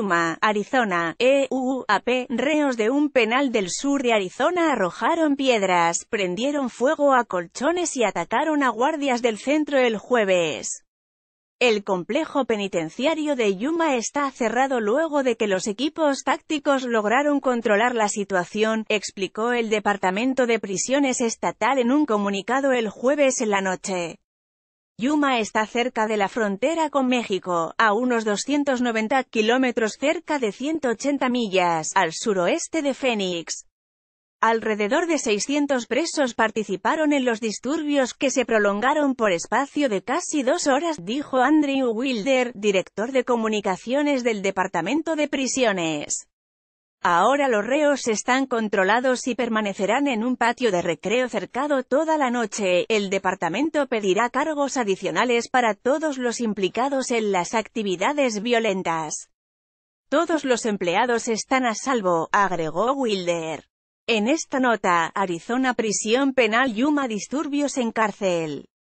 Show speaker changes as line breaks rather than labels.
Yuma, Arizona, EUAP, reos de un penal del sur de Arizona arrojaron piedras, prendieron fuego a colchones y atacaron a guardias del centro el jueves. El complejo penitenciario de Yuma está cerrado luego de que los equipos tácticos lograron controlar la situación, explicó el Departamento de Prisiones Estatal en un comunicado el jueves en la noche. Yuma está cerca de la frontera con México, a unos 290 kilómetros cerca de 180 millas, al suroeste de Phoenix. Alrededor de 600 presos participaron en los disturbios que se prolongaron por espacio de casi dos horas, dijo Andrew Wilder, director de comunicaciones del Departamento de Prisiones. Ahora los reos están controlados y permanecerán en un patio de recreo cercado toda la noche. El departamento pedirá cargos adicionales para todos los implicados en las actividades violentas. Todos los empleados están a salvo, agregó Wilder. En esta nota, Arizona Prisión Penal Yuma Disturbios en cárcel.